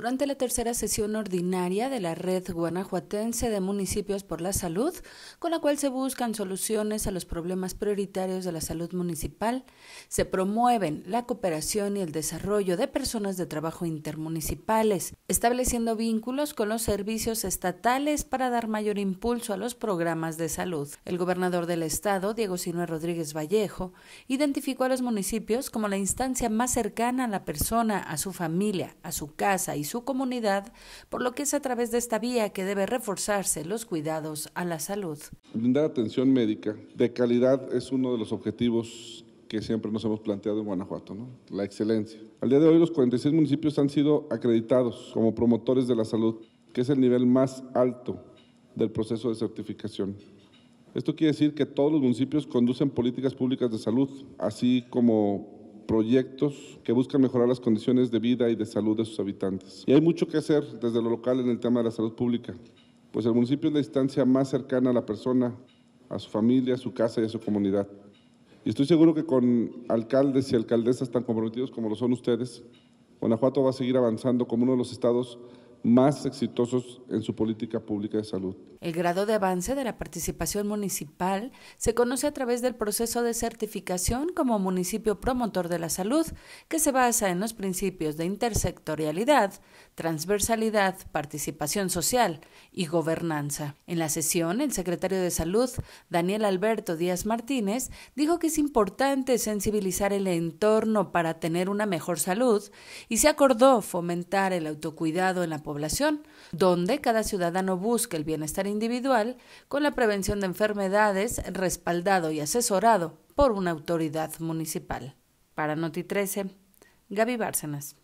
Durante la tercera sesión ordinaria de la Red Guanajuatense de Municipios por la Salud, con la cual se buscan soluciones a los problemas prioritarios de la salud municipal, se promueven la cooperación y el desarrollo de personas de trabajo intermunicipales, estableciendo vínculos con los servicios estatales para dar mayor impulso a los programas de salud. El gobernador del estado, Diego Sinue Rodríguez Vallejo, identificó a los municipios como la instancia más cercana a la persona, a su familia, a su casa y su comunidad, por lo que es a través de esta vía que debe reforzarse los cuidados a la salud. Brindar atención médica de calidad es uno de los objetivos que siempre nos hemos planteado en Guanajuato, ¿no? la excelencia. Al día de hoy los 46 municipios han sido acreditados como promotores de la salud, que es el nivel más alto del proceso de certificación. Esto quiere decir que todos los municipios conducen políticas públicas de salud, así como proyectos que buscan mejorar las condiciones de vida y de salud de sus habitantes. Y hay mucho que hacer desde lo local en el tema de la salud pública, pues el municipio es la instancia más cercana a la persona, a su familia, a su casa y a su comunidad. Y estoy seguro que con alcaldes y alcaldesas tan comprometidos como lo son ustedes, Guanajuato va a seguir avanzando como uno de los estados más exitosos en su política pública de salud. El grado de avance de la participación municipal se conoce a través del proceso de certificación como municipio promotor de la salud, que se basa en los principios de intersectorialidad, transversalidad, participación social y gobernanza. En la sesión, el secretario de Salud, Daniel Alberto Díaz Martínez, dijo que es importante sensibilizar el entorno para tener una mejor salud y se acordó fomentar el autocuidado en la población, donde cada ciudadano busque el bienestar individual con la prevención de enfermedades respaldado y asesorado por una autoridad municipal. Para Noti 13, Gaby Bárcenas.